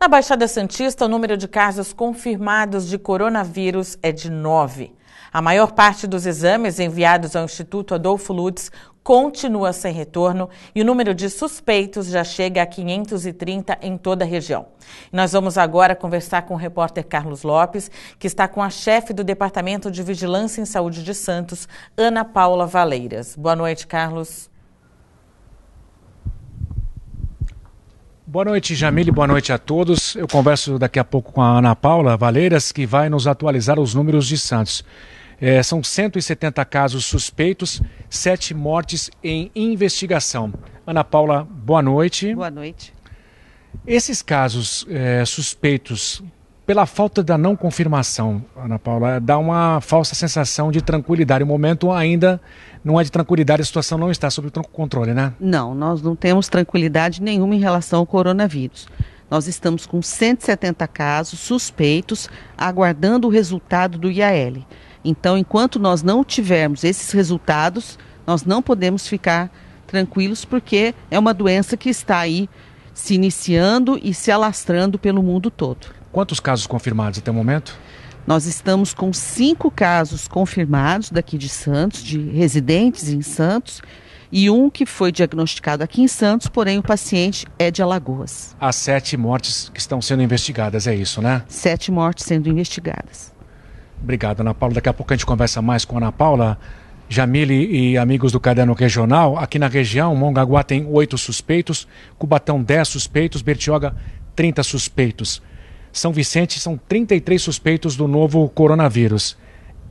Na Baixada Santista, o número de casos confirmados de coronavírus é de nove. A maior parte dos exames enviados ao Instituto Adolfo Lutz continua sem retorno e o número de suspeitos já chega a 530 em toda a região. Nós vamos agora conversar com o repórter Carlos Lopes, que está com a chefe do Departamento de Vigilância em Saúde de Santos, Ana Paula Valeiras. Boa noite, Carlos. Boa noite, Jamile. Boa noite a todos. Eu converso daqui a pouco com a Ana Paula Valeiras, que vai nos atualizar os números de Santos. É, são 170 casos suspeitos, 7 mortes em investigação. Ana Paula, boa noite. Boa noite. Esses casos é, suspeitos pela falta da não confirmação, Ana Paula, dá uma falsa sensação de tranquilidade. O momento ainda não é de tranquilidade, a situação não está sob controle, né? Não, nós não temos tranquilidade nenhuma em relação ao coronavírus. Nós estamos com 170 casos suspeitos, aguardando o resultado do IAL. Então, enquanto nós não tivermos esses resultados, nós não podemos ficar tranquilos, porque é uma doença que está aí se iniciando e se alastrando pelo mundo todo. Quantos casos confirmados até o momento? Nós estamos com cinco casos confirmados daqui de Santos, de residentes em Santos, e um que foi diagnosticado aqui em Santos, porém o paciente é de Alagoas. As sete mortes que estão sendo investigadas, é isso, né? Sete mortes sendo investigadas. Obrigado, Ana Paula. Daqui a pouco a gente conversa mais com a Ana Paula. Jamile e amigos do Caderno Regional, aqui na região, Mongaguá tem oito suspeitos, Cubatão, dez suspeitos, Bertioga, trinta suspeitos. São Vicente são 33 suspeitos do novo coronavírus.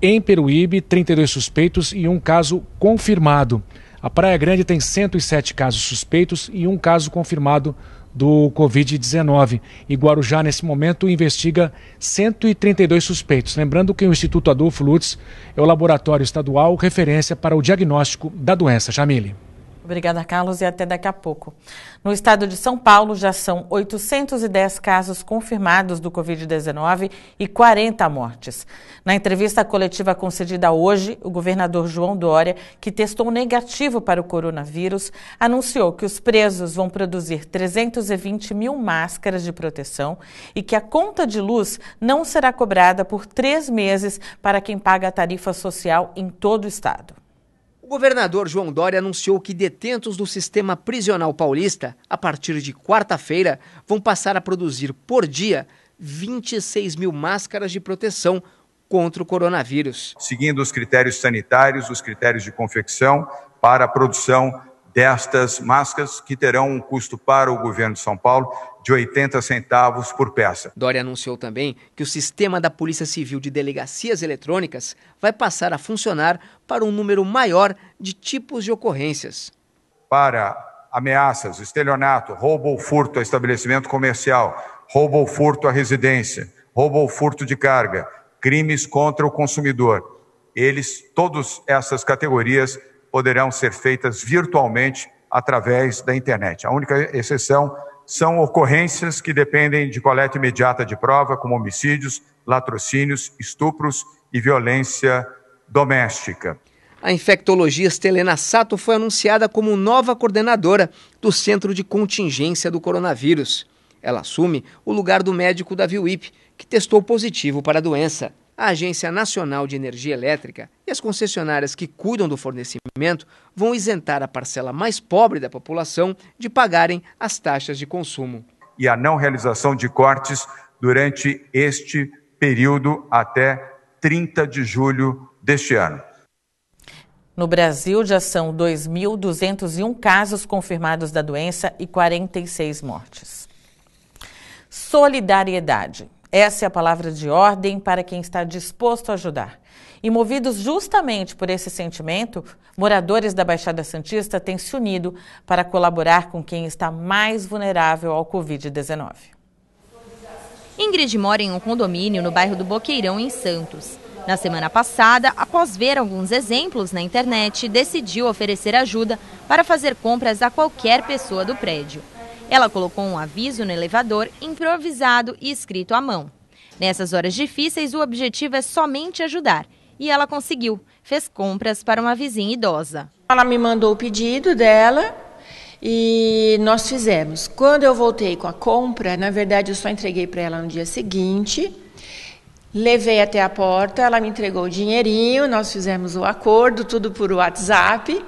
Em Peruíbe, 32 suspeitos e um caso confirmado. A Praia Grande tem 107 casos suspeitos e um caso confirmado do Covid-19. E Guarujá, nesse momento, investiga 132 suspeitos. Lembrando que o Instituto Adolfo Lutz é o laboratório estadual referência para o diagnóstico da doença. Jamile. Obrigada, Carlos, e até daqui a pouco. No estado de São Paulo, já são 810 casos confirmados do Covid-19 e 40 mortes. Na entrevista coletiva concedida hoje, o governador João Dória, que testou negativo para o coronavírus, anunciou que os presos vão produzir 320 mil máscaras de proteção e que a conta de luz não será cobrada por três meses para quem paga a tarifa social em todo o estado. O governador João Dória anunciou que detentos do sistema prisional paulista, a partir de quarta-feira, vão passar a produzir por dia 26 mil máscaras de proteção contra o coronavírus. Seguindo os critérios sanitários, os critérios de confecção para a produção destas máscaras, que terão um custo para o governo de São Paulo de 80 centavos por peça. Dória anunciou também que o sistema da Polícia Civil de delegacias eletrônicas vai passar a funcionar para um número maior de tipos de ocorrências. Para ameaças, estelionato, roubo ou furto a estabelecimento comercial, roubo ou furto à residência, roubo ou furto de carga, crimes contra o consumidor. Eles, todas essas categorias poderão ser feitas virtualmente através da internet. A única exceção são ocorrências que dependem de coleta imediata de prova, como homicídios, latrocínios, estupros e violência doméstica. A infectologista Helena Sato foi anunciada como nova coordenadora do Centro de Contingência do Coronavírus. Ela assume o lugar do médico Davi Wip, que testou positivo para a doença a Agência Nacional de Energia Elétrica e as concessionárias que cuidam do fornecimento vão isentar a parcela mais pobre da população de pagarem as taxas de consumo. E a não realização de cortes durante este período até 30 de julho deste ano. No Brasil, já são 2.201 casos confirmados da doença e 46 mortes. Solidariedade. Essa é a palavra de ordem para quem está disposto a ajudar. E movidos justamente por esse sentimento, moradores da Baixada Santista têm se unido para colaborar com quem está mais vulnerável ao Covid-19. Ingrid mora em um condomínio no bairro do Boqueirão, em Santos. Na semana passada, após ver alguns exemplos na internet, decidiu oferecer ajuda para fazer compras a qualquer pessoa do prédio. Ela colocou um aviso no elevador, improvisado e escrito à mão. Nessas horas difíceis, o objetivo é somente ajudar. E ela conseguiu. Fez compras para uma vizinha idosa. Ela me mandou o pedido dela e nós fizemos. Quando eu voltei com a compra, na verdade eu só entreguei para ela no dia seguinte. Levei até a porta, ela me entregou o dinheirinho, nós fizemos o acordo, tudo por WhatsApp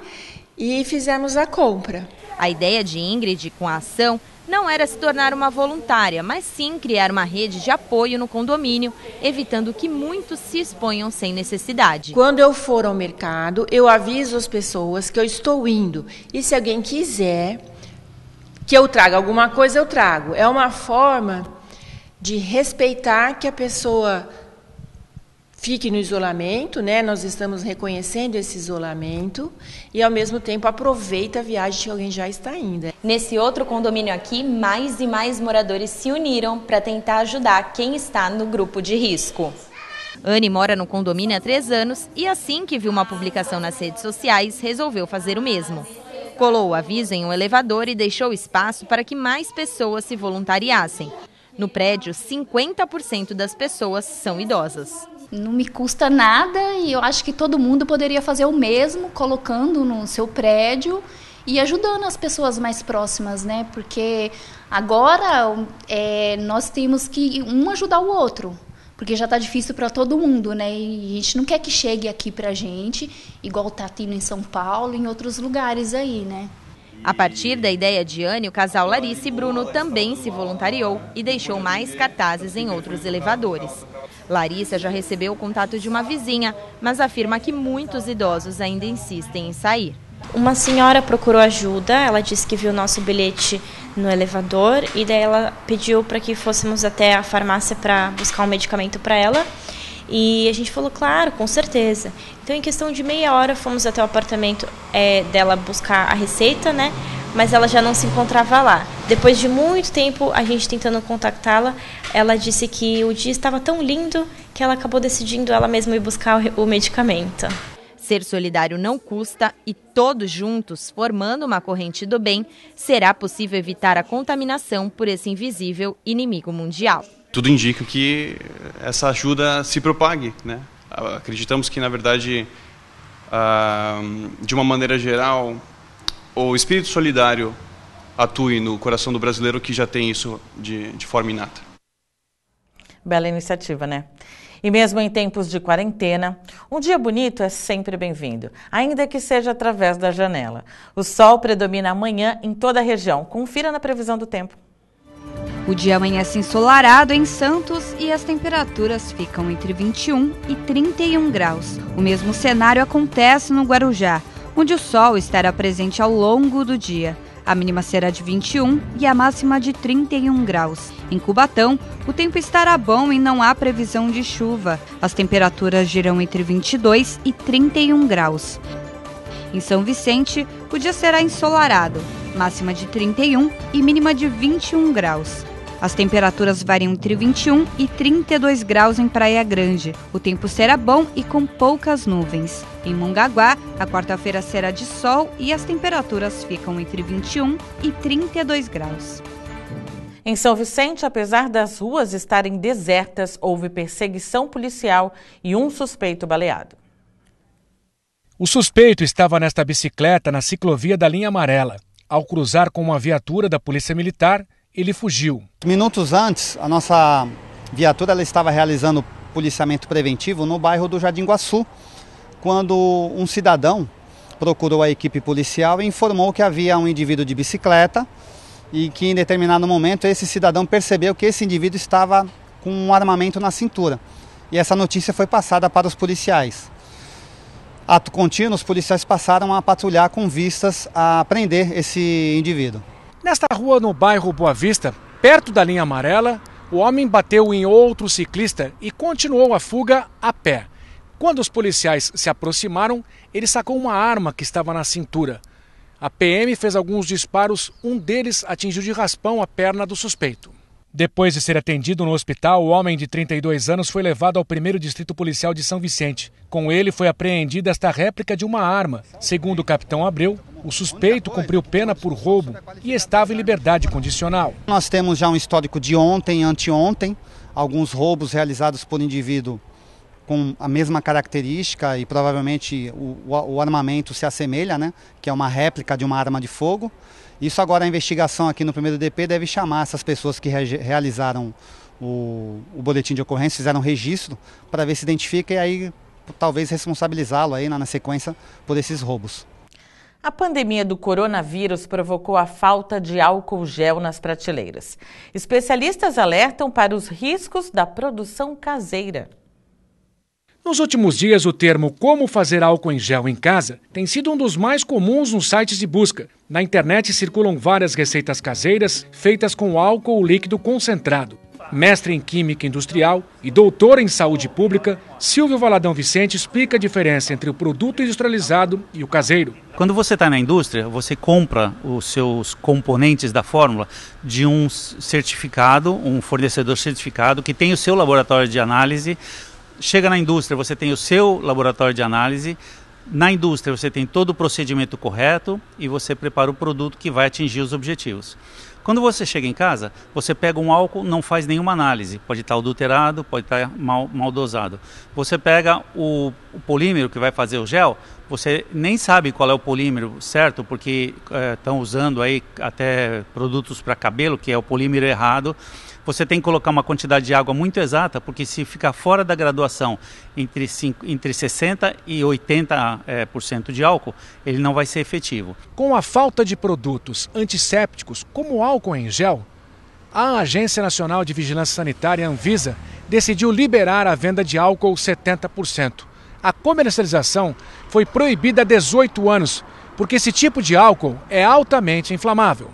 e fizemos a compra. A ideia de Ingrid com a ação não era se tornar uma voluntária, mas sim criar uma rede de apoio no condomínio, evitando que muitos se exponham sem necessidade. Quando eu for ao mercado, eu aviso as pessoas que eu estou indo. E se alguém quiser que eu traga alguma coisa, eu trago. É uma forma de respeitar que a pessoa fique no isolamento, né? Nós estamos reconhecendo esse isolamento e ao mesmo tempo aproveita a viagem que alguém já está ainda. Nesse outro condomínio aqui, mais e mais moradores se uniram para tentar ajudar quem está no grupo de risco. Anne mora no condomínio há três anos e assim que viu uma publicação nas redes sociais, resolveu fazer o mesmo. Colou o aviso em um elevador e deixou espaço para que mais pessoas se voluntariassem. No prédio, 50% das pessoas são idosas não me custa nada e eu acho que todo mundo poderia fazer o mesmo, colocando no seu prédio e ajudando as pessoas mais próximas, né? Porque agora é, nós temos que um ajudar o outro, porque já está difícil para todo mundo, né? E a gente não quer que chegue aqui para a gente, igual está tendo em São Paulo, em outros lugares aí, né? A partir da ideia de Anne, o casal Larissa e Bruno também se voluntariou e deixou mais cartazes em outros elevadores. Larissa já recebeu o contato de uma vizinha, mas afirma que muitos idosos ainda insistem em sair. Uma senhora procurou ajuda, ela disse que viu nosso bilhete no elevador e daí ela pediu para que fôssemos até a farmácia para buscar um medicamento para ela. E a gente falou, claro, com certeza. Então, em questão de meia hora, fomos até o apartamento é, dela buscar a receita, né? mas ela já não se encontrava lá. Depois de muito tempo a gente tentando contactá-la, ela disse que o dia estava tão lindo que ela acabou decidindo ela mesma ir buscar o medicamento. Ser solidário não custa e todos juntos, formando uma corrente do bem, será possível evitar a contaminação por esse invisível inimigo mundial. Tudo indica que essa ajuda se propague, né? Acreditamos que, na verdade, ah, de uma maneira geral, o espírito solidário atue no coração do brasileiro que já tem isso de, de forma inata. Bela iniciativa, né? E mesmo em tempos de quarentena, um dia bonito é sempre bem-vindo, ainda que seja através da janela. O sol predomina amanhã em toda a região. Confira na previsão do tempo. O dia amanhece ensolarado em Santos e as temperaturas ficam entre 21 e 31 graus. O mesmo cenário acontece no Guarujá onde o sol estará presente ao longo do dia. A mínima será de 21 e a máxima de 31 graus. Em Cubatão, o tempo estará bom e não há previsão de chuva. As temperaturas giram entre 22 e 31 graus. Em São Vicente, o dia será ensolarado, máxima de 31 e mínima de 21 graus. As temperaturas variam entre 21 e 32 graus em Praia Grande. O tempo será bom e com poucas nuvens. Em Mongaguá, a quarta-feira será de sol e as temperaturas ficam entre 21 e 32 graus. Em São Vicente, apesar das ruas estarem desertas, houve perseguição policial e um suspeito baleado. O suspeito estava nesta bicicleta na ciclovia da linha amarela. Ao cruzar com uma viatura da Polícia Militar, ele fugiu. Minutos antes, a nossa viatura ela estava realizando policiamento preventivo no bairro do Jardim Guaçu, quando um cidadão procurou a equipe policial e informou que havia um indivíduo de bicicleta e que em determinado momento esse cidadão percebeu que esse indivíduo estava com um armamento na cintura. E essa notícia foi passada para os policiais. Ato contínuo, os policiais passaram a patrulhar com vistas a prender esse indivíduo. Nesta rua no bairro Boa Vista, perto da linha amarela, o homem bateu em outro ciclista e continuou a fuga a pé. Quando os policiais se aproximaram, ele sacou uma arma que estava na cintura. A PM fez alguns disparos, um deles atingiu de raspão a perna do suspeito. Depois de ser atendido no hospital, o homem de 32 anos foi levado ao primeiro Distrito Policial de São Vicente. Com ele foi apreendida esta réplica de uma arma. Segundo o capitão Abreu, o suspeito cumpriu pena por roubo e estava em liberdade condicional. Nós temos já um histórico de ontem, anteontem, alguns roubos realizados por indivíduo com a mesma característica e provavelmente o, o, armamento se assemelha, né? que é uma réplica de uma arma de fogo. Isso agora a investigação aqui no primeiro DP deve chamar essas pessoas que re realizaram o, o, boletim de ocorrência, fizeram registro para ver se identifica e aí talvez responsabilizá-lo aí na, na sequência por esses roubos. A pandemia do coronavírus provocou a falta de álcool gel nas prateleiras. Especialistas alertam para os riscos da produção caseira. Nos últimos dias, o termo como fazer álcool em gel em casa tem sido um dos mais comuns nos sites de busca. Na internet circulam várias receitas caseiras feitas com álcool líquido concentrado. Mestre em Química Industrial e doutor em Saúde Pública, Silvio Valadão Vicente explica a diferença entre o produto industrializado e o caseiro. Quando você está na indústria, você compra os seus componentes da fórmula de um certificado, um fornecedor certificado que tem o seu laboratório de análise. Chega na indústria, você tem o seu laboratório de análise, na indústria, você tem todo o procedimento correto e você prepara o produto que vai atingir os objetivos. Quando você chega em casa, você pega um álcool, não faz nenhuma análise, pode estar adulterado, pode estar mal, mal dosado. Você pega o, o polímero que vai fazer o gel, você nem sabe qual é o polímero certo, porque estão eh, é, usando aí até produtos para cabelo, que é o polímero errado. Você tem que colocar uma quantidade de água muito exata, porque se ficar fora da graduação entre, entre 60% e 80% é, eh, por cento de álcool, ele não vai ser efetivo. Com a falta de produtos antissépticos, como álcool em gel, a Agência Nacional de Vigilância Sanitária, Anvisa, decidiu liberar a venda de álcool 70%. A comercialização foi proibida há 18 anos, porque esse tipo de álcool é altamente inflamável.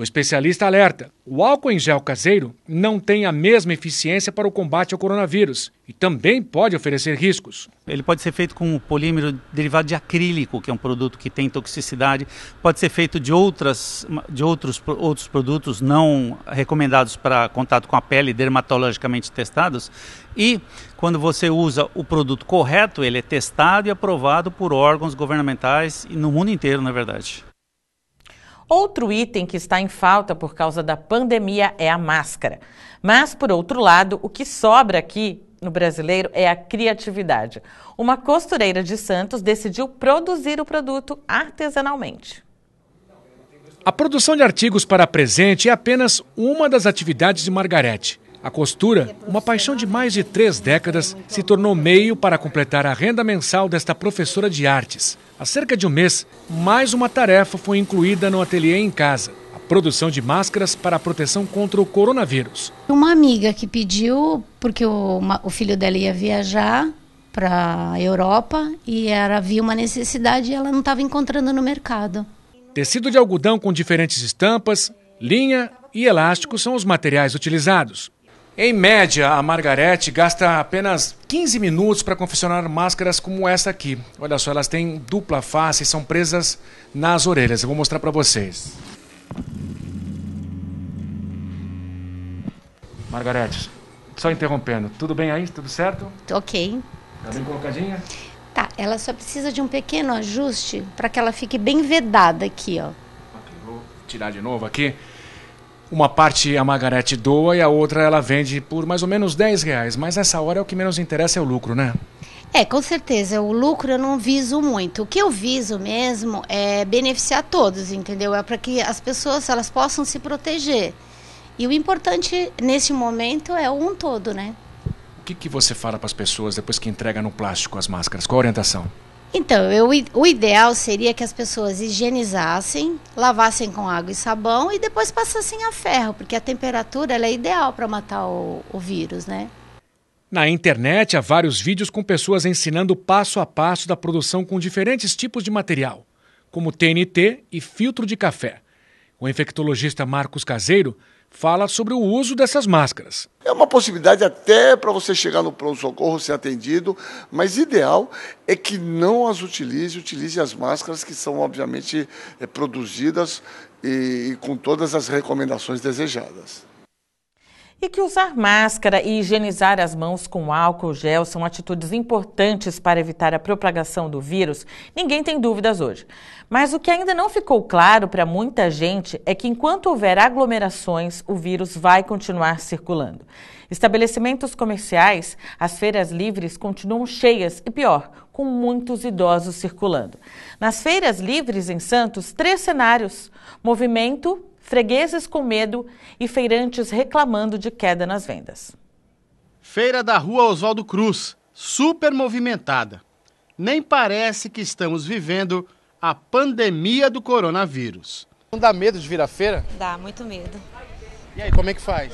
O especialista alerta: o álcool em gel caseiro não tem a mesma eficiência para o combate ao coronavírus e também pode oferecer riscos. Ele pode ser feito com polímero derivado de acrílico, que é um produto que tem toxicidade, pode ser feito de, outras, de outros, outros produtos não recomendados para contato com a pele, dermatologicamente testados. E quando você usa o produto correto, ele é testado e aprovado por órgãos governamentais e no mundo inteiro, na verdade. Outro item que está em falta por causa da pandemia é a máscara. Mas, por outro lado, o que sobra aqui no brasileiro é a criatividade. Uma costureira de Santos decidiu produzir o produto artesanalmente. A produção de artigos para presente é apenas uma das atividades de Margarete. A costura, uma paixão de mais de três décadas, se tornou meio para completar a renda mensal desta professora de artes. Há cerca de um mês, mais uma tarefa foi incluída no ateliê em casa a produção de máscaras para a proteção contra o coronavírus. Uma amiga que pediu, porque o, uma, o filho dela ia viajar para a Europa e era, havia uma necessidade e ela não estava encontrando no mercado. Tecido de algodão com diferentes estampas, linha e elástico são os materiais utilizados. Em média, a Margarete gasta apenas 15 minutos para confeccionar máscaras como essa aqui. Olha só, elas têm dupla face e são presas nas orelhas. Eu vou mostrar para vocês. Margarete, só interrompendo, tudo bem aí? Tudo certo? Ok. Tá bem colocadinha? Tá, ela só precisa de um pequeno ajuste para que ela fique bem vedada aqui, ó. Okay, vou tirar de novo aqui. Uma parte a Margarete doa e a outra ela vende por mais ou menos 10 reais. Mas nessa hora é o que menos interessa é o lucro, né? É, com certeza. O lucro eu não viso muito. O que eu viso mesmo é beneficiar todos, entendeu? É para que as pessoas elas possam se proteger. E o importante neste momento é um todo, né? O que, que você fala para as pessoas depois que entrega no plástico as máscaras? Qual a orientação? Então, eu, o ideal seria que as pessoas higienizassem, lavassem com água e sabão e depois passassem a ferro, porque a temperatura é ideal para matar o, o vírus, né? Na internet há vários vídeos com pessoas ensinando passo a passo da produção com diferentes tipos de material, como TNT e filtro de café. O infectologista Marcos Caseiro fala sobre o uso dessas máscaras. É uma possibilidade até para você chegar no pronto-socorro, ser atendido, mas ideal é que não as utilize, utilize as máscaras que são, obviamente, eh, produzidas e com todas as recomendações desejadas e que usar máscara e higienizar as mãos com álcool gel são atitudes importantes para evitar a propagação do vírus, ninguém tem dúvidas hoje. Mas o que ainda não ficou claro para muita gente é que enquanto houver aglomerações, o vírus vai continuar circulando. Estabelecimentos comerciais, as feiras livres continuam cheias e pior, com muitos idosos circulando. Nas feiras livres em Santos, três cenários: movimento, fregueses com medo e feirantes reclamando de queda nas vendas. Feira da Rua Oswaldo Cruz, super movimentada. Nem parece que estamos vivendo a pandemia do coronavírus. Não dá medo de vir à feira? Dá, muito medo. E aí, como é que faz?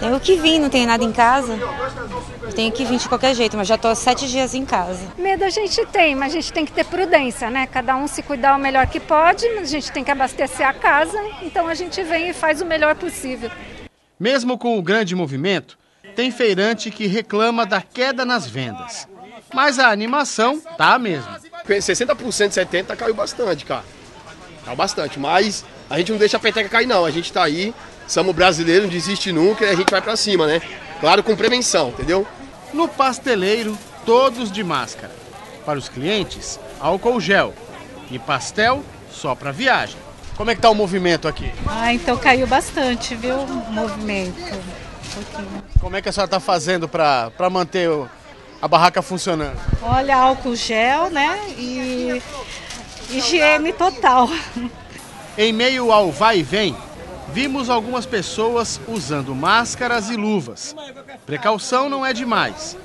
Tenho que vir, não tenho nada em casa. Tenho que vir de qualquer jeito, mas já estou sete dias em casa. Medo a gente tem, mas a gente tem que ter prudência, né? Cada um se cuidar o melhor que pode, mas a gente tem que abastecer a casa, então a gente vem e faz o melhor possível. Mesmo com o grande movimento, tem feirante que reclama da queda nas vendas. Mas a animação tá mesmo. 60%, 70% caiu bastante, cara. Caiu bastante, mas a gente não deixa a peteca cair não, a gente está aí Somos brasileiros, não desiste nunca e a gente vai para cima, né? Claro, com prevenção, entendeu? No pasteleiro, todos de máscara. Para os clientes, álcool gel. E pastel, só para viagem. Como é que tá o movimento aqui? Ah, então caiu bastante, viu? O movimento. Um pouquinho. Como é que a senhora tá fazendo para manter o, a barraca funcionando? Olha, álcool gel, né? E higiene total. Em meio ao vai e vem, vimos algumas pessoas usando máscaras e luvas. Precaução não é demais.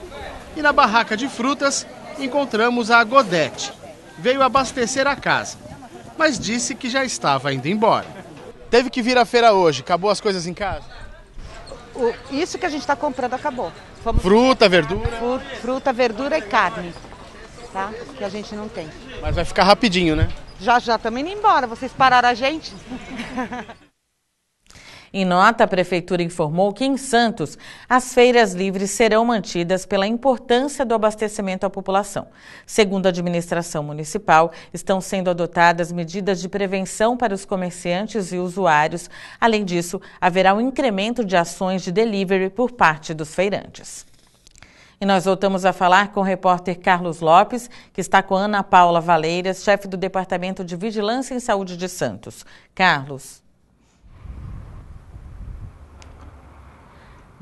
E na barraca de frutas encontramos a Godete. Veio abastecer a casa, mas disse que já estava indo embora. Teve que vir à feira hoje, acabou as coisas em casa? O, isso que a gente está comprando acabou. Fomos... Fruta, verdura? Fruta, fruta, verdura e carne, tá? Que a gente não tem. Mas vai ficar rapidinho, né? Já, já, também indo embora. Vocês pararam a gente? Em nota, a Prefeitura informou que em Santos as feiras livres serão mantidas pela importância do abastecimento à população. Segundo a administração municipal, estão sendo adotadas medidas de prevenção para os comerciantes e usuários. Além disso, haverá um incremento de ações de delivery por parte dos feirantes. E nós voltamos a falar com o repórter Carlos Lopes, que está com Ana Paula Valeiras, chefe do Departamento de Vigilância em Saúde de Santos. Carlos.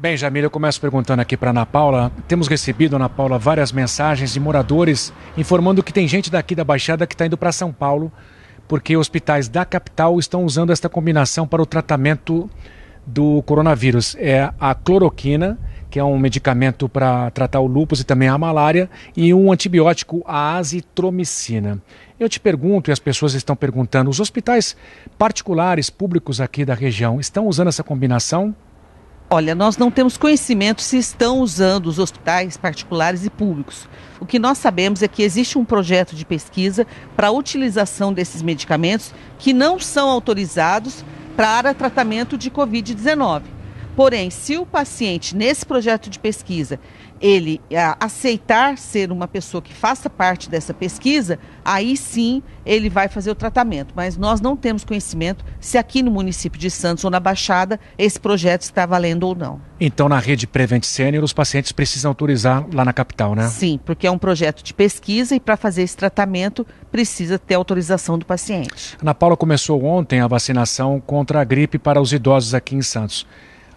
Bem, Jamil, eu começo perguntando aqui para Ana Paula. Temos recebido, Ana Paula, várias mensagens de moradores informando que tem gente daqui da Baixada que está indo para São Paulo porque hospitais da capital estão usando esta combinação para o tratamento do coronavírus. É a cloroquina, que é um medicamento para tratar o lúpus e também a malária, e um antibiótico, a azitromicina. Eu te pergunto, e as pessoas estão perguntando, os hospitais particulares, públicos aqui da região, estão usando essa combinação? Olha, nós não temos conhecimento se estão usando os hospitais particulares e públicos. O que nós sabemos é que existe um projeto de pesquisa para a utilização desses medicamentos que não são autorizados para tratamento de Covid-19. Porém, se o paciente, nesse projeto de pesquisa, ele aceitar ser uma pessoa que faça parte dessa pesquisa, aí sim ele vai fazer o tratamento. Mas nós não temos conhecimento se aqui no município de Santos ou na Baixada esse projeto está valendo ou não. Então, na rede Prevent Senior, os pacientes precisam autorizar lá na capital, né? Sim, porque é um projeto de pesquisa e para fazer esse tratamento precisa ter autorização do paciente. Ana Paula começou ontem a vacinação contra a gripe para os idosos aqui em Santos.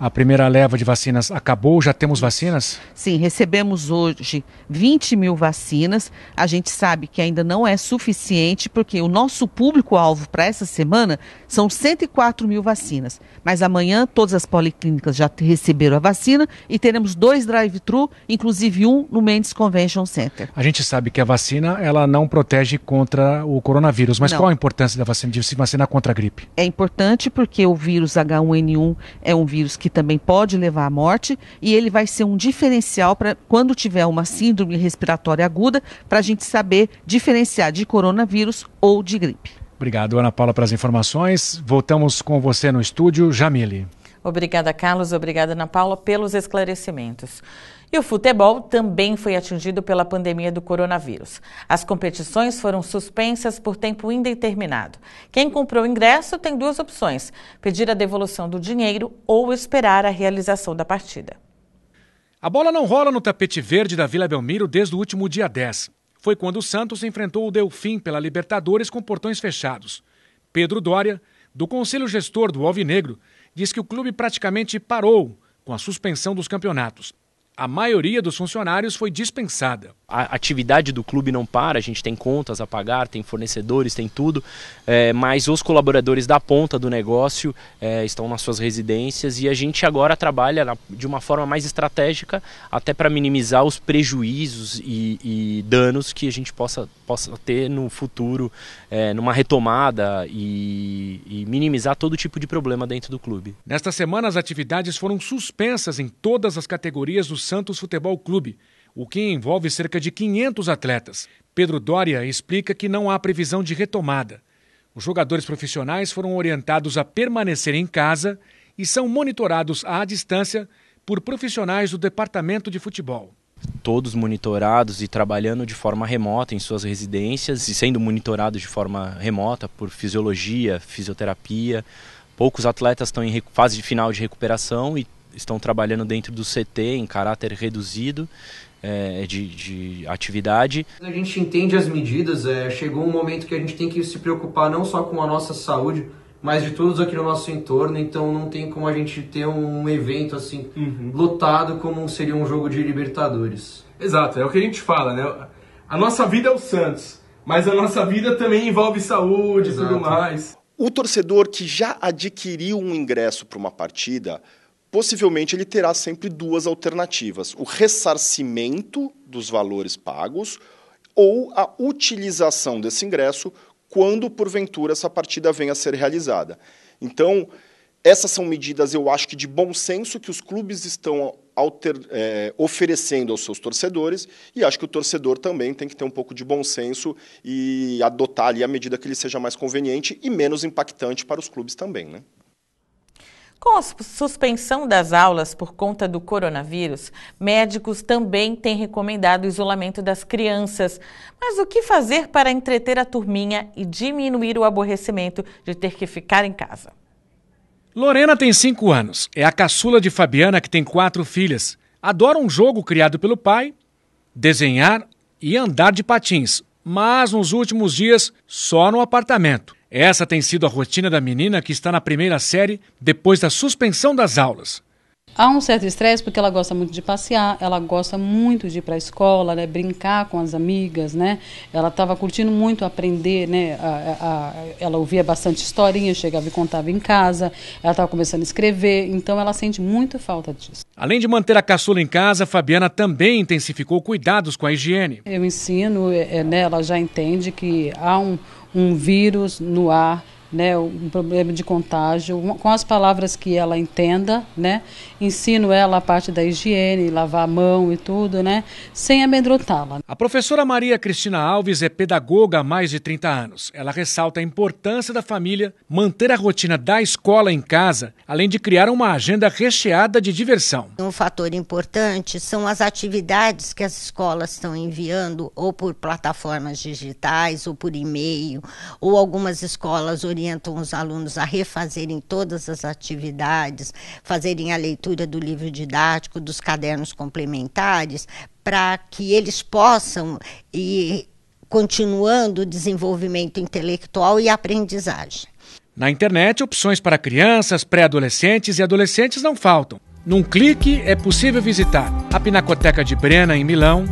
A primeira leva de vacinas acabou, já temos vacinas? Sim, recebemos hoje 20 mil vacinas. A gente sabe que ainda não é suficiente, porque o nosso público-alvo para essa semana são 104 mil vacinas. Mas amanhã todas as policlínicas já receberam a vacina e teremos dois drive-thru, inclusive um no Mendes Convention Center. A gente sabe que a vacina ela não protege contra o coronavírus, mas não. qual a importância da vacina de se vacinar contra a gripe? É importante porque o vírus H1N1 é um vírus que também pode levar à morte, e ele vai ser um diferencial para quando tiver uma síndrome respiratória aguda, para a gente saber diferenciar de coronavírus ou de gripe. Obrigado, Ana Paula, pelas informações. Voltamos com você no estúdio, Jamile. Obrigada, Carlos. Obrigada, Ana Paula, pelos esclarecimentos. E o futebol também foi atingido pela pandemia do coronavírus. As competições foram suspensas por tempo indeterminado. Quem comprou o ingresso tem duas opções: pedir a devolução do dinheiro ou esperar a realização da partida. A bola não rola no tapete verde da Vila Belmiro desde o último dia 10. Foi quando o Santos enfrentou o Delfim pela Libertadores com portões fechados. Pedro Dória, do Conselho Gestor do Alvinegro, diz que o clube praticamente parou com a suspensão dos campeonatos. A maioria dos funcionários foi dispensada a atividade do clube não para, a gente tem contas a pagar, tem fornecedores, tem tudo, é, mas os colaboradores da ponta do negócio é, estão nas suas residências e a gente agora trabalha na, de uma forma mais estratégica, até para minimizar os prejuízos e, e, danos que a gente possa, possa ter no futuro, é, numa retomada e, e minimizar todo tipo de problema dentro do clube. Nesta semana, as atividades foram suspensas em todas as categorias do Santos Futebol Clube o que envolve cerca de 500 atletas. Pedro Doria explica que não há previsão de retomada. Os jogadores profissionais foram orientados a permanecer em casa e são monitorados à distância por profissionais do departamento de futebol todos monitorados e trabalhando de forma remota em suas residências e sendo monitorados de forma remota por fisiologia, fisioterapia. Poucos atletas estão em fase de final de recuperação e estão trabalhando dentro do CT em caráter reduzido é, de, de, atividade. A gente entende as medidas, é, chegou um momento que a gente tem que se preocupar não só com a nossa saúde, mas de todos aqui no nosso entorno, então não tem como a gente ter um evento assim uhum. lotado como seria um jogo de Libertadores. Exato, é o que a gente fala, né? A nossa vida é o Santos, mas a nossa vida também envolve saúde e tudo mais. O torcedor que já adquiriu um ingresso para uma partida possivelmente ele terá sempre duas alternativas: o ressarcimento dos valores pagos ou a utilização desse ingresso quando porventura essa partida venha a ser realizada. Então, essas são medidas, eu acho que de bom senso, que os clubes estão alter, é, oferecendo aos seus torcedores, e acho que o torcedor também tem que ter um pouco de bom senso e adotar ali a medida que lhe seja mais conveniente e menos impactante para os clubes também. Né? Com a suspensão das aulas por conta do coronavírus, médicos também têm recomendado o isolamento das crianças. Mas o que fazer para entreter a turminha e diminuir o aborrecimento de ter que ficar em casa? Lorena tem 5 anos. É a caçula de Fabiana, que tem quatro filhas. Adora um jogo criado pelo pai, desenhar e andar de patins. Mas nos últimos dias, só no apartamento. Essa tem sido a rotina da menina que está na primeira série depois da suspensão das aulas. Há um certo estresse porque ela gosta muito de passear, ela gosta muito de ir para a escola, né, brincar com as amigas, né? Ela estava curtindo muito aprender, né? A, a, a, ela ouvia bastante historinha, chegava e contava em casa, ela estava começando a escrever, então ela sente muito falta disso. Além de manter a caçula em casa, Fabiana também intensificou cuidados com a higiene. Eu ensino, é, é né, ela já entende que há um um vírus no ar né, um problema de contágio, com as palavras que ela entenda, né, ensino ela a parte da higiene, lavar a mão e tudo, né, sem amedrontá-la. A professora Maria Cristina Alves é pedagoga há mais de 30 anos. Ela ressalta a importância da família manter a rotina da escola em casa, além de criar uma agenda recheada de diversão. Um fator importante são as atividades que as escolas estão enviando, ou por plataformas digitais, ou por e-mail, ou algumas escolas orientadas orientam os alunos a refazerem todas as atividades, fazerem a leitura do livro didático, dos cadernos complementares, para que eles possam ir continuando o desenvolvimento intelectual e aprendizagem. Na internet, opções para crianças, pré-adolescentes e adolescentes não faltam. Num clique é possível visitar a Pinacoteca de Brena, em Milão,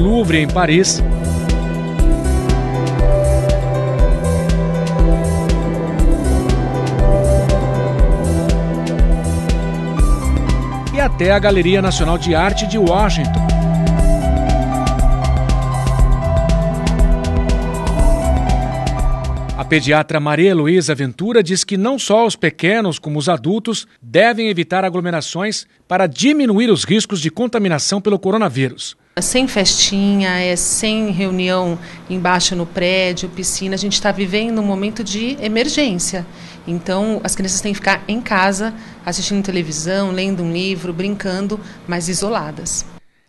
Louvre, em Paris, e até a Galeria Nacional de Arte de Washington. A pediatra Maria Luísa Ventura diz que não só os pequenos, como os adultos, devem evitar aglomerações para diminuir os riscos de contaminação pelo coronavírus. É sem festinha, é sem reunião embaixo no prédio, piscina. A gente está vivendo um momento de emergência. Então, as crianças têm que ficar em casa, assistindo televisão, lendo um livro, brincando, mas isoladas.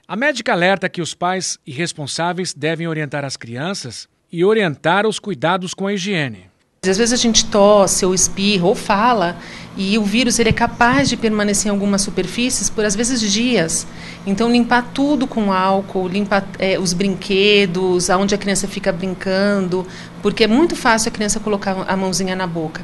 A médica alerta que os pais e responsáveis devem orientar as crianças e orientar os cuidados com a higiene. Às vezes a gente tosse ou espirra ou fala e o vírus ele é capaz de permanecer em algumas superfícies por às vezes dias. Então limpar tudo com álcool, limpar é, os brinquedos, aonde a criança fica brincando, porque é muito fácil a criança colocar a mãozinha na boca.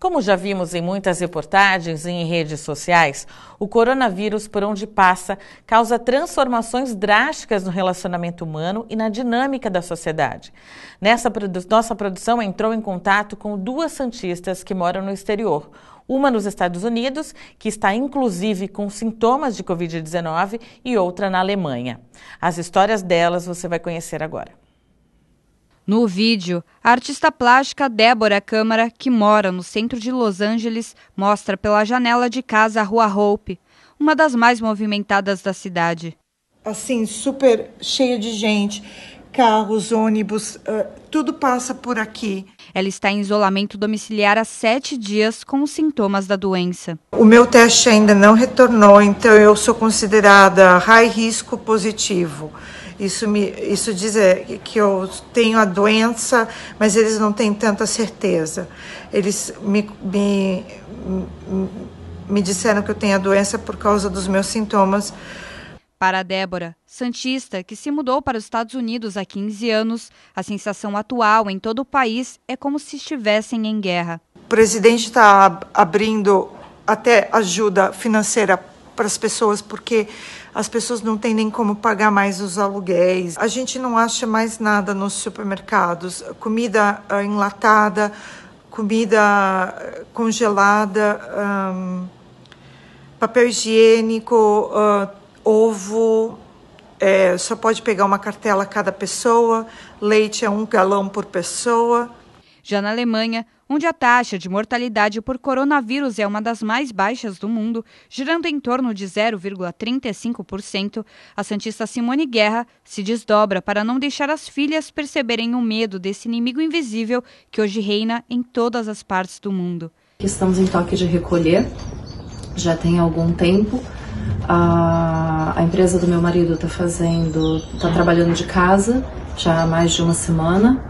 Como já vimos em muitas reportagens e em redes sociais, o coronavírus, por onde passa, causa transformações drásticas no relacionamento humano e na dinâmica da sociedade. Nessa produ nossa produção entrou em contato com duas santistas que moram no exterior. Uma nos Estados Unidos, que está inclusive com sintomas de Covid-19, e outra na Alemanha. As histórias delas você vai conhecer agora. No vídeo, a artista plástica Débora Câmara, que mora no centro de Los Angeles, mostra pela janela de casa a Rua Hope, uma das mais movimentadas da cidade. Assim, super cheia de gente, carros, ônibus, uh, tudo passa por aqui. Ela está em isolamento domiciliar há sete dias com os sintomas da doença. O meu teste ainda não retornou, então eu sou considerada high risco positivo. Isso, me, isso diz é, que eu tenho a doença, mas eles não têm tanta certeza. Eles me, me, me disseram que eu tenho a doença por causa dos meus sintomas. Para Débora, Santista, que se mudou para os Estados Unidos há 15 anos, a sensação atual em todo o país é como se estivessem em guerra. O presidente está abrindo até ajuda financeira para as pessoas, porque as pessoas não têm nem como pagar mais os aluguéis, a gente não acha mais nada nos supermercados, comida ah, enlatada, comida ah, congelada, um, papel higiênico, uh, ovo, é, só pode pegar uma cartela cada pessoa, leite é um galão por pessoa. Já na Alemanha, onde a taxa de mortalidade por coronavírus é uma das mais baixas do mundo, girando em torno de 0,35%, a Santista Simone Guerra se desdobra para não deixar as filhas perceberem o medo desse inimigo invisível que hoje reina em todas as partes do mundo. Estamos em toque de recolher, já tem algum tempo. A, a empresa do meu marido está fazendo, está trabalhando de casa já há mais de uma semana.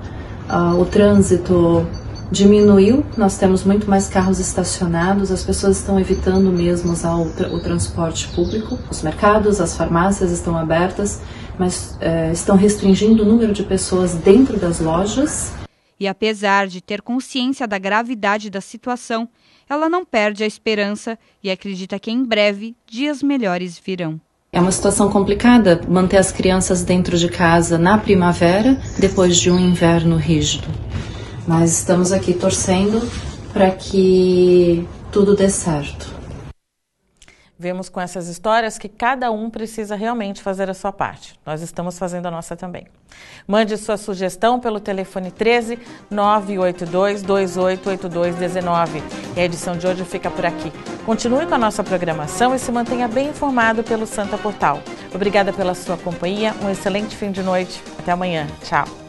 Uh, o trânsito diminuiu, nós temos muito mais carros estacionados, as pessoas estão evitando mesmo usar o, transporte público, os mercados, as farmácias estão abertas, mas é, estão restringindo o número de pessoas dentro das lojas. E apesar de ter consciência da gravidade da situação, ela não perde a esperança e acredita que em breve dias melhores virão. É uma situação complicada manter as crianças dentro de casa na primavera, depois de um inverno rígido. Mas estamos aqui torcendo para que tudo dê certo. Vemos com essas histórias que cada um precisa realmente fazer a sua parte. Nós estamos fazendo a nossa também. Mande sua sugestão pelo telefone 13 982 288219. E a edição de hoje fica por aqui. Continue com a nossa programação e se mantenha bem informado pelo Santa Portal. Obrigada pela sua companhia, um excelente fim de noite. Até amanhã. Tchau.